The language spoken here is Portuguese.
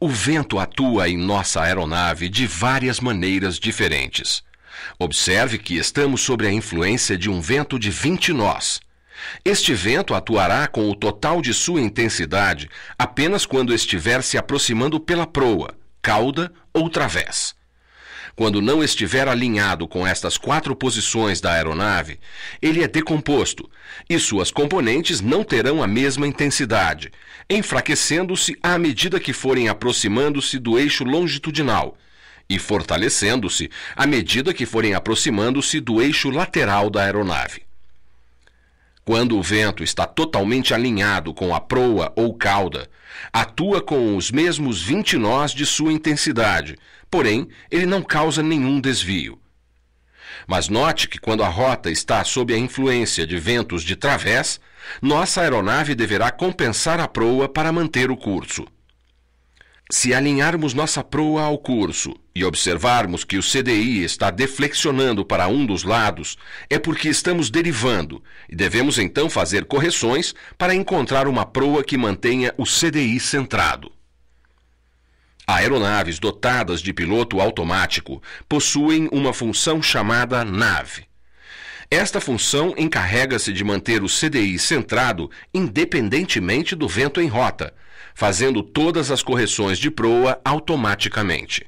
O vento atua em nossa aeronave de várias maneiras diferentes. Observe que estamos sobre a influência de um vento de 20 nós. Este vento atuará com o total de sua intensidade apenas quando estiver se aproximando pela proa, cauda ou través quando não estiver alinhado com estas quatro posições da aeronave, ele é decomposto e suas componentes não terão a mesma intensidade, enfraquecendo-se à medida que forem aproximando-se do eixo longitudinal e fortalecendo-se à medida que forem aproximando-se do eixo lateral da aeronave quando o vento está totalmente alinhado com a proa ou cauda, atua com os mesmos 20 nós de sua intensidade, porém ele não causa nenhum desvio. Mas note que quando a rota está sob a influência de ventos de través, nossa aeronave deverá compensar a proa para manter o curso. Se alinharmos nossa proa ao curso e observarmos que o CDI está deflexionando para um dos lados, é porque estamos derivando e devemos então fazer correções para encontrar uma proa que mantenha o CDI centrado. Aeronaves dotadas de piloto automático possuem uma função chamada nave. Esta função encarrega-se de manter o CDI centrado independentemente do vento em rota, fazendo todas as correções de proa automaticamente.